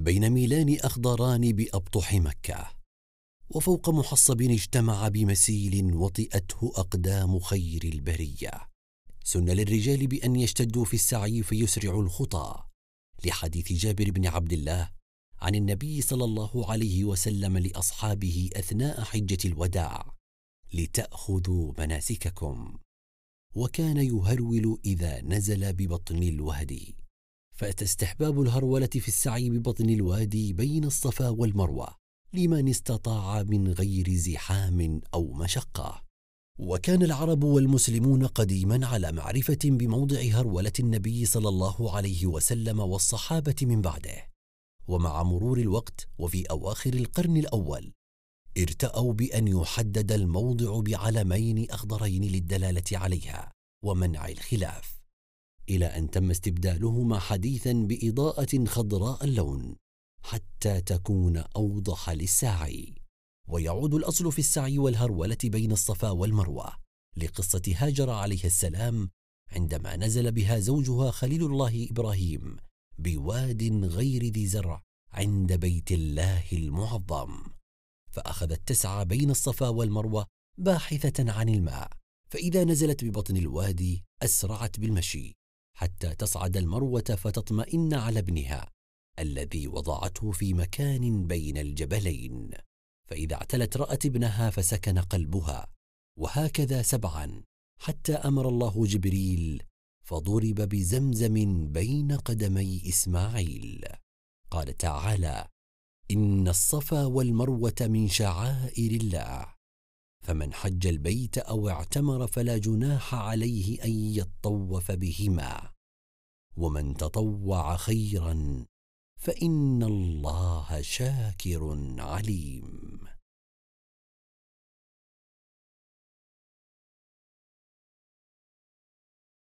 بين ميلان أخضران بأبطح مكة وفوق محصب اجتمع بمسيل وطئته أقدام خير البرية سن للرجال بأن يشتدوا في السعي فيسرعوا الخطى لحديث جابر بن عبد الله عن النبي صلى الله عليه وسلم لأصحابه أثناء حجة الوداع لتأخذوا مناسككم وكان يهرول إذا نزل ببطن الوهد فأتى استحباب الهرولة في السعي ببطن الوادي بين الصفا والمروة لمن استطاع من غير زحام أو مشقة وكان العرب والمسلمون قديما على معرفة بموضع هرولة النبي صلى الله عليه وسلم والصحابة من بعده ومع مرور الوقت وفي أواخر القرن الأول ارتأوا بأن يحدد الموضع بعلمين أخضرين للدلالة عليها ومنع الخلاف الى ان تم استبدالهما حديثا باضاءه خضراء اللون حتى تكون اوضح للساعي ويعود الاصل في السعي والهروله بين الصفا والمروه لقصه هاجر عليه السلام عندما نزل بها زوجها خليل الله ابراهيم بواد غير ذي زرع عند بيت الله المعظم فاخذت تسعى بين الصفا والمروه باحثه عن الماء فاذا نزلت ببطن الوادي اسرعت بالمشي حتى تصعد المروه فتطمئن على ابنها الذي وضعته في مكان بين الجبلين فاذا اعتلت رات ابنها فسكن قلبها وهكذا سبعا حتى امر الله جبريل فضرب بزمزم بين قدمي اسماعيل قال تعالى ان الصفا والمروه من شعائر الله فمن حج البيت او اعتمر فلا جناح عليه ان يطوف بهما ومن تطوع خيرا فان الله شاكر عليم